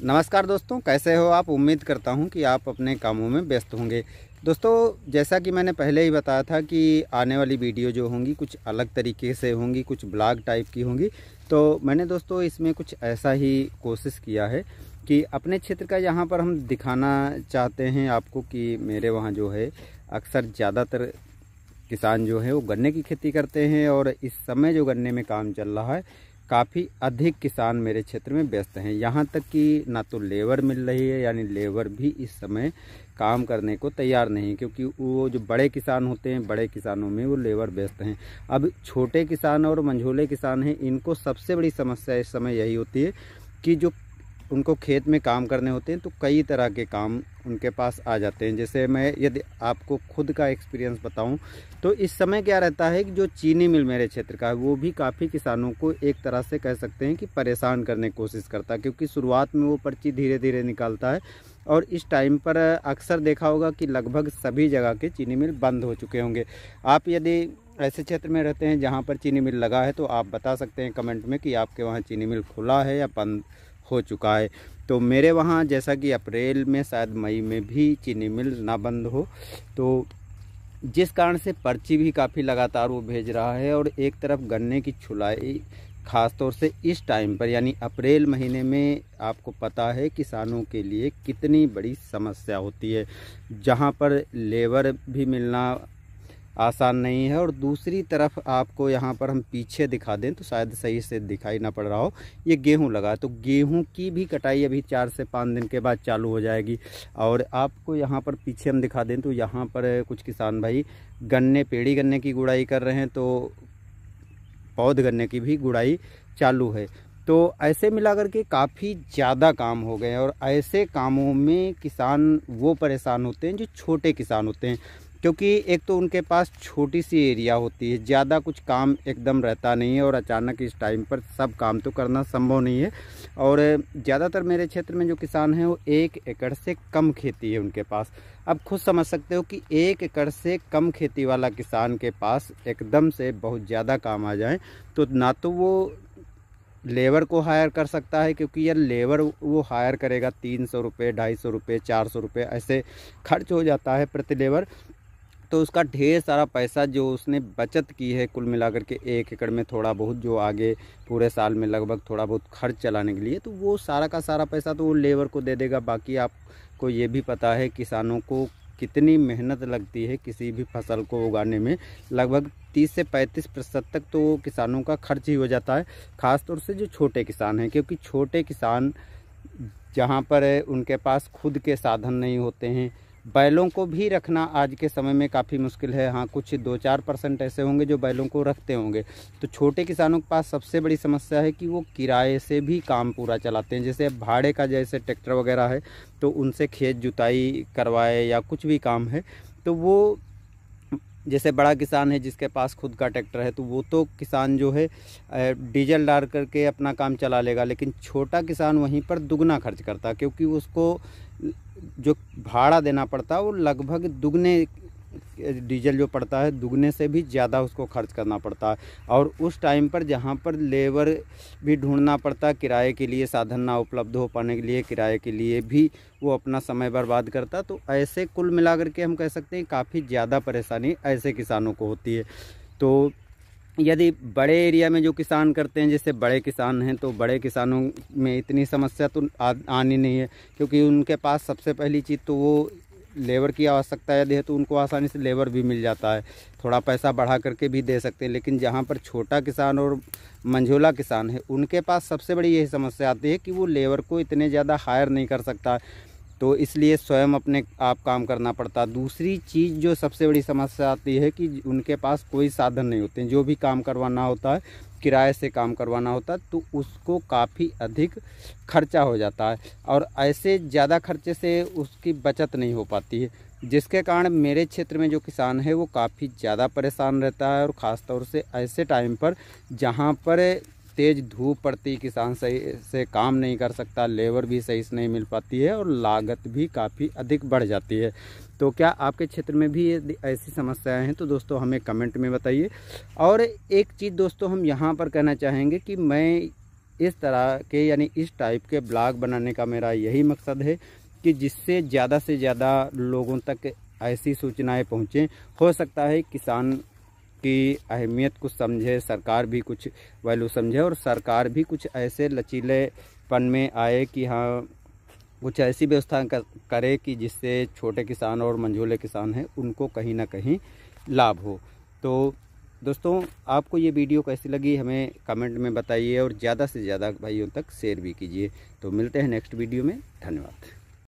नमस्कार दोस्तों कैसे हो आप उम्मीद करता हूं कि आप अपने कामों में व्यस्त होंगे दोस्तों जैसा कि मैंने पहले ही बताया था कि आने वाली वीडियो जो होंगी कुछ अलग तरीके से होंगी कुछ ब्लॉग टाइप की होंगी तो मैंने दोस्तों इसमें कुछ ऐसा ही कोशिश किया है कि अपने क्षेत्र का यहाँ पर हम दिखाना चाहते हैं आपको कि मेरे वहाँ जो है अक्सर ज़्यादातर किसान जो है वो गन्ने की खेती करते हैं और इस समय जो गन्ने में काम चल रहा है काफ़ी अधिक किसान मेरे क्षेत्र में व्यस्त हैं यहाँ तक कि ना तो लेबर मिल रही है यानी लेबर भी इस समय काम करने को तैयार नहीं क्योंकि वो जो बड़े किसान होते हैं बड़े किसानों में वो लेबर व्यस्त हैं अब छोटे किसान और मंझोले किसान हैं इनको सबसे बड़ी समस्या इस समय यही होती है कि जो उनको खेत में काम करने होते हैं तो कई तरह के काम उनके पास आ जाते हैं जैसे मैं यदि आपको खुद का एक्सपीरियंस बताऊं तो इस समय क्या रहता है कि जो चीनी मिल मेरे क्षेत्र का है वो भी काफ़ी किसानों को एक तरह से कह सकते हैं कि परेशान करने की कोशिश करता है क्योंकि शुरुआत में वो पर्ची धीरे धीरे निकालता है और इस टाइम पर अक्सर देखा होगा कि लगभग सभी जगह के चीनी मिल बंद हो चुके होंगे आप यदि ऐसे क्षेत्र में रहते हैं जहाँ पर चीनी मिल लगा है तो आप बता सकते हैं कमेंट में कि आपके वहाँ चीनी मिल खुला है या बंद हो चुका है तो मेरे वहाँ जैसा कि अप्रैल में शायद मई में भी चीनी मिल ना बंद हो तो जिस कारण से पर्ची भी काफ़ी लगातार वो भेज रहा है और एक तरफ गन्ने की छुलाई खास तौर से इस टाइम पर यानी अप्रैल महीने में आपको पता है किसानों के लिए कितनी बड़ी समस्या होती है जहाँ पर लेबर भी मिलना आसान नहीं है और दूसरी तरफ आपको यहाँ पर हम पीछे दिखा दें तो शायद सही से दिखाई ना पड़ रहा हो ये गेहूँ लगा तो गेहूँ की भी कटाई अभी चार से पाँच दिन के बाद चालू हो जाएगी और आपको यहाँ पर पीछे हम दिखा दें तो यहाँ पर कुछ किसान भाई गन्ने पेड़ी गन्ने की गुड़ाई कर रहे हैं तो पौध गन्ने की भी गुड़ाई चालू है तो ऐसे मिला करके काफ़ी ज़्यादा काम हो गए और ऐसे कामों में किसान वो परेशान होते हैं जो छोटे किसान होते हैं क्योंकि एक तो उनके पास छोटी सी एरिया होती है ज़्यादा कुछ काम एकदम रहता नहीं है और अचानक इस टाइम पर सब काम तो करना संभव नहीं है और ज़्यादातर मेरे क्षेत्र में जो किसान हैं वो एक एकड़ से कम खेती है उनके पास अब खुद समझ सकते हो कि एक एकड़ से कम खेती वाला किसान के पास एकदम से बहुत ज़्यादा काम आ जाए तो ना तो वो लेबर को हायर कर सकता है क्योंकि यार लेबर वो हायर करेगा तीन सौ रुपये ढाई सौ रुपये चार सौ रुपये ऐसे खर्च हो जाता है प्रति लेबर तो उसका ढेर सारा पैसा जो उसने बचत की है कुल मिलाकर के एक एकड़ में थोड़ा बहुत जो आगे पूरे साल में लगभग थोड़ा बहुत खर्च चलाने के लिए तो वो सारा का सारा पैसा तो वो लेबर को दे देगा बाकी आपको ये भी पता है किसानों को कितनी मेहनत लगती है किसी भी फसल को उगाने में लगभग 30 से 35 प्रतिशत तक तो किसानों का खर्च ही हो जाता है ख़ासतौर से जो छोटे किसान हैं क्योंकि छोटे किसान जहाँ पर है उनके पास खुद के साधन नहीं होते हैं बैलों को भी रखना आज के समय में काफ़ी मुश्किल है हाँ कुछ दो चार परसेंट ऐसे होंगे जो बैलों को रखते होंगे तो छोटे किसानों के पास सबसे बड़ी समस्या है कि वो किराए से भी काम पूरा चलाते हैं जैसे भाड़े का जैसे ट्रैक्टर वगैरह है तो उनसे खेत जुताई करवाए या कुछ भी काम है तो वो जैसे बड़ा किसान है जिसके पास खुद का ट्रैक्टर है तो वो तो किसान जो है डीजल डाल करके अपना काम चला लेगा लेकिन छोटा किसान वहीं पर दुगना खर्च करता क्योंकि उसको जो भाड़ा देना पड़ता है वो लगभग दुगने डीजल जो पड़ता है दुगने से भी ज़्यादा उसको खर्च करना पड़ता है और उस टाइम पर जहाँ पर लेबर भी ढूंढना पड़ता है किराए के लिए साधन ना उपलब्ध हो पाने के लिए किराए के लिए भी वो अपना समय बर्बाद करता तो ऐसे कुल मिलाकर के हम कह सकते हैं काफ़ी ज़्यादा परेशानी ऐसे किसानों को होती है तो यदि बड़े एरिया में जो किसान करते हैं जैसे बड़े किसान हैं तो बड़े किसानों में इतनी समस्या तो आनी नहीं है क्योंकि उनके पास सबसे पहली चीज़ तो वो लेबर की आवश्यकता यदि है तो उनको आसानी से लेबर भी मिल जाता है थोड़ा पैसा बढ़ा करके भी दे सकते हैं लेकिन जहाँ पर छोटा किसान और मंझोला किसान है उनके पास सबसे बड़ी यही समस्या आती है कि वो लेबर को इतने ज़्यादा हायर नहीं कर सकता तो इसलिए स्वयं अपने आप काम करना पड़ता दूसरी चीज़ जो सबसे बड़ी समस्या आती है कि उनके पास कोई साधन नहीं होते जो भी काम करवाना होता है किराए से काम करवाना होता है तो उसको काफ़ी अधिक खर्चा हो जाता है और ऐसे ज़्यादा खर्चे से उसकी बचत नहीं हो पाती है जिसके कारण मेरे क्षेत्र में जो किसान है वो काफ़ी ज़्यादा परेशान रहता है और ख़ासतौर से ऐसे टाइम पर जहाँ पर तेज़ धूप पड़ती किसान सही से काम नहीं कर सकता लेबर भी सही से नहीं मिल पाती है और लागत भी काफ़ी अधिक बढ़ जाती है तो क्या आपके क्षेत्र में भी ऐसी समस्याएं हैं तो दोस्तों हमें कमेंट में बताइए और एक चीज़ दोस्तों हम यहाँ पर कहना चाहेंगे कि मैं इस तरह के यानी इस टाइप के ब्लॉग बनाने का मेरा यही मकसद है कि जिससे ज़्यादा से ज़्यादा लोगों तक ऐसी सूचनाएं पहुँचें हो सकता है किसान की अहमियत को समझे सरकार भी कुछ वैल्यू समझे और सरकार भी कुछ ऐसे लचीलेपन में आए कि हाँ कुछ ऐसी व्यवस्था करे कि जिससे छोटे किसान और मंझोले किसान हैं उनको कहीं ना कहीं लाभ हो तो दोस्तों आपको ये वीडियो कैसी लगी हमें कमेंट में बताइए और ज़्यादा से ज़्यादा भाइयों तक शेयर भी कीजिए तो मिलते हैं नेक्स्ट वीडियो में धन्यवाद